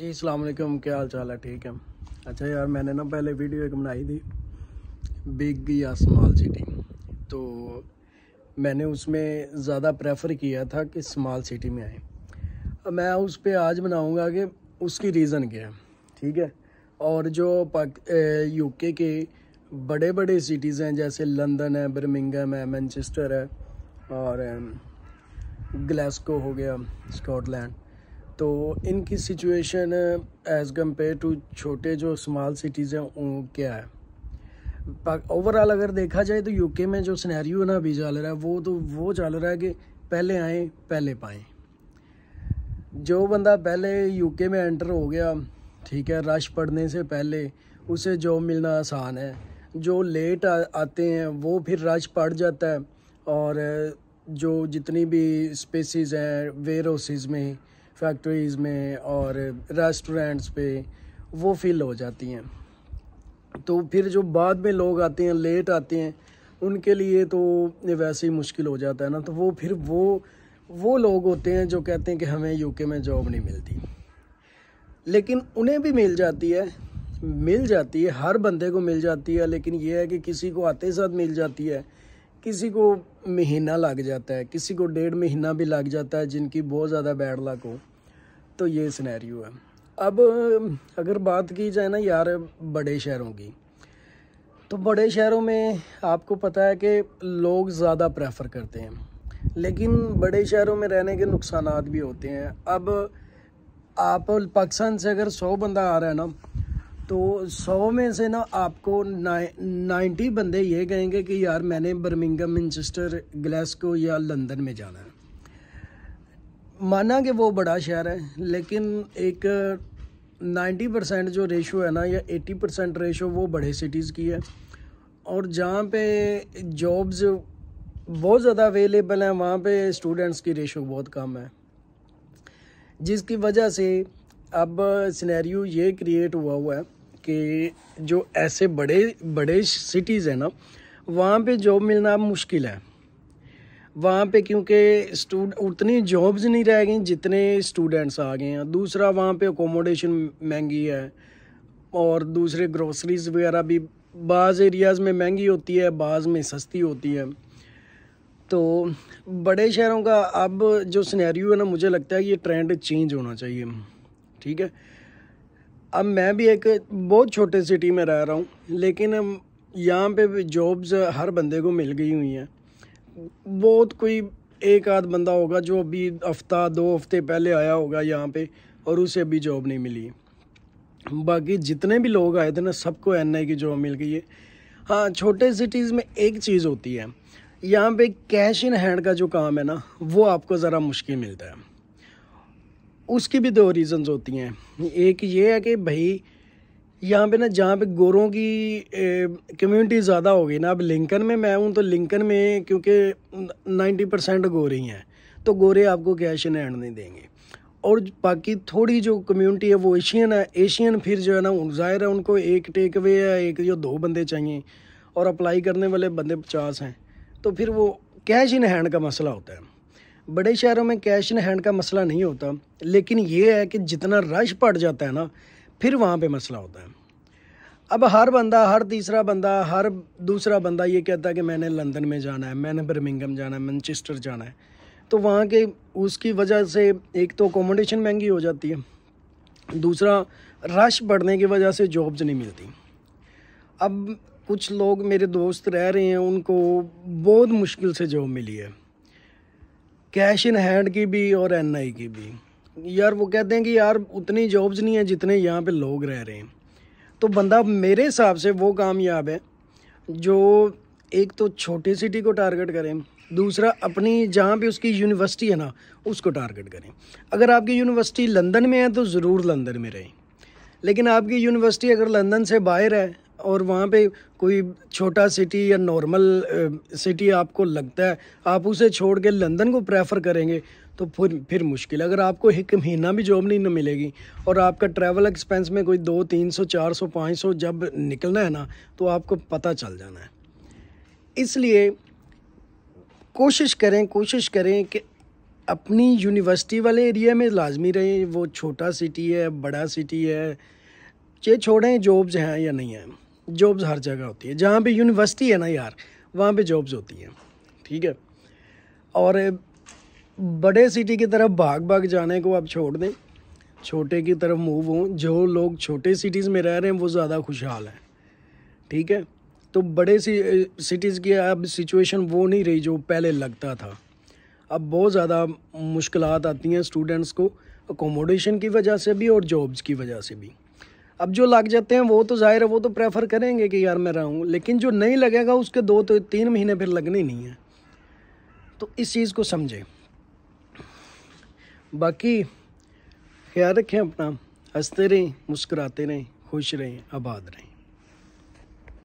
जी अलकुम क्या हाल चाल है ठीक है अच्छा यार मैंने ना पहले वीडियो एक बनाई थी बिग या स्मॉल सिटी तो मैंने उसमें ज़्यादा प्रेफर किया था कि स्मॉल सिटी में आए मैं उस पर आज बनाऊंगा कि उसकी रीज़न क्या है ठीक है और जो पाक यूके के बड़े बड़े सिटीज़ हैं जैसे लंदन है बर्मिंगम है मैनचेस्टर है और ग्लास्को हो गया स्कॉटलैंड तो इनकी सिचुएशन एज़ कम्पेयर टू छोटे जो स्मॉल सिटीज़ हैं क्या है ओवरऑल अगर देखा जाए तो यूके में जो सिनेरियो ना अभी चल रहा है वो तो वो चल रहा है कि पहले आए पहले पाएँ जो बंदा पहले यूके में एंटर हो गया ठीक है रश पड़ने से पहले उसे जॉब मिलना आसान है जो लेट आ, आते हैं वो फिर रश पड़ जाता है और uh, जो जितनी भी स्पेसिस हैं वेयर हाउसेज में फैक्ट्रीज़ में और रेस्टोरेंट्स पे वो फिल हो जाती हैं तो फिर जो बाद में लोग आते हैं लेट आते हैं उनके लिए तो वैसे ही मुश्किल हो जाता है ना तो वो फिर वो वो लोग होते हैं जो कहते हैं कि हमें यूके में जॉब नहीं मिलती लेकिन उन्हें भी मिल जाती है मिल जाती है हर बंदे को मिल जाती है लेकिन ये है कि किसी को आते साथ मिल जाती है किसी को महीना लग जाता है किसी को डेढ़ महीना भी लग जाता है जिनकी बहुत ज़्यादा बैड लक हो तो ये सिनेरियो है अब अगर बात की जाए ना यार बड़े शहरों की तो बड़े शहरों में आपको पता है कि लोग ज़्यादा प्रेफर करते हैं लेकिन बड़े शहरों में रहने के नुकसान भी होते हैं अब आप पाकिस्तान से अगर सौ बंदा आ रहा है ना तो सौ में से ना आपको नाइन्टी बंदे ये कहेंगे कि यार मैंने बर्मिंगम मिनचेस्टर ग्लास्को या लंदन में जाना है माना कि वो बड़ा शहर है लेकिन एक 90 परसेंट जो रेशो है ना या 80 परसेंट रेशो वो बड़े सिटीज़ की है और जहाँ पे जॉब्स बहुत ज़्यादा अवेलेबल हैं वहाँ पे स्टूडेंट्स की रेशो बहुत कम है जिसकी वजह से अब सिनेरियो ये क्रिएट हुआ हुआ है कि जो ऐसे बड़े बड़े सिटीज़ हैं ना वहाँ पे जॉब मिलना मुश्किल है वहाँ पे क्योंकि स्टूड उतनी जॉब्स नहीं रह गई जितने स्टूडेंट्स आ गए हैं दूसरा वहाँ पे अकोमोडेशन महंगी है और दूसरे ग्रोसरीज वगैरह भी बाज़ एरियाज़ में महंगी होती है बाज़ में सस्ती होती है तो बड़े शहरों का अब जो सिनेरियो है ना मुझे लगता है ये ट्रेंड चेंज होना चाहिए ठीक है अब मैं भी एक बहुत छोटे सिटी में रह रहा हूँ लेकिन यहाँ पे जॉब्स हर बंदे को मिल गई हुई हैं बहुत कोई एक आध बंदा होगा जो अभी हफ्ता दो हफ्ते पहले आया होगा यहाँ पे और उसे अभी जॉब नहीं मिली बाकी जितने भी लोग आए थे ना सबको एन की जॉब मिल गई है हाँ छोटे सिटीज़ में एक चीज़ होती है यहाँ पे कैश इन हैंड का जो काम है ना वो आपको ज़रा मुश्किल मिलता है उसकी भी दो रीज़न्स होती हैं एक ये है कि भाई यहाँ पे ना जहाँ पे गोरों की कम्युनिटी ज़्यादा हो गई ना अब लिंकन में मैं हूँ तो लिंकन में क्योंकि नाइन्टी परसेंट गोरे हैं तो गोरे आपको कैश इन हैंड नहीं देंगे और बाकी थोड़ी जो कम्युनिटी है वो एशियन है एशियन फिर जो है ना ज़ाहिर है उनको एक टेक अवे है एक जो दो बंदे चाहिए और अप्लाई करने वाले बंदे पचास हैं तो फिर वो कैश इन हैंड का मसला होता है बड़े शहरों में कैश इन हैंड का मसला नहीं होता लेकिन ये है कि जितना रश पड़ जाता है ना फिर वहाँ पे मसला होता है अब हर बंदा हर तीसरा बंदा हर दूसरा बंदा ये कहता है कि मैंने लंदन में जाना है मैंने बर्मिंगम जाना है मैनचेस्टर जाना है तो वहाँ के उसकी वजह से एक तो अकोमोडेशन महंगी हो जाती है दूसरा रश बढ़ने की वजह से जॉब्स नहीं मिलती अब कुछ लोग मेरे दोस्त रह रहे हैं उनको बहुत मुश्किल से जॉब मिली है कैश इन हैंड की भी और एन की भी यार वो कहते हैं कि यार उतनी जॉब्स नहीं है जितने यहाँ पे लोग रह रहे हैं तो बंदा मेरे हिसाब से वो कामयाब है जो एक तो छोटी सिटी को टारगेट करें दूसरा अपनी जहाँ पे उसकी यूनिवर्सिटी है ना उसको टारगेट करें अगर आपकी यूनिवर्सिटी लंदन में है तो ज़रूर लंदन में रहें लेकिन आपकी यूनिवर्सिटी अगर लंदन से बाहर है और वहाँ पे कोई छोटा सिटी या नॉर्मल सिटी आपको लगता है आप उसे छोड़ के लंदन को प्रेफर करेंगे तो फिर फिर मुश्किल अगर आपको एक महीना भी जॉब नहीं मिलेगी और आपका ट्रैवल एक्सपेंस में कोई दो तीन सौ चार सौ पाँच सौ जब निकलना है ना तो आपको पता चल जाना है इसलिए कोशिश करें कोशिश करें कि अपनी यूनिवर्सिटी वाले एरिया में लाजमी रहें वो छोटा सिटी है बड़ा सिटी है ये छोड़ें जॉब्स हैं या नहीं हैं जॉब्स हर जगह होती है जहाँ पे यूनिवर्सिटी है ना यार वहाँ पे जॉब्स होती हैं ठीक है और बड़े सिटी की तरफ भाग भाग जाने को आप छोड़ दें छोटे की तरफ मूव हों जो लोग छोटे सिटीज़ में रह रहे हैं वो ज़्यादा खुशहाल हैं ठीक है तो बड़े सिटीज़ की अब सिचुएशन वो नहीं रही जो पहले लगता था अब बहुत ज़्यादा मुश्किल आती हैं स्टूडेंट्स को अकोमोडेशन की वजह से भी और जॉब्स की वजह से भी अब जो लग जाते हैं वो तो ज़ाहिर है वो तो प्रेफर करेंगे कि यार मैं रहूँ लेकिन जो नहीं लगेगा उसके दो तो तीन महीने फिर लगने ही नहीं है तो इस चीज़ को समझें बाकी ख्याल रखें अपना हंसते रहें मुस्कुराते रहें खुश रहें आबाद रहें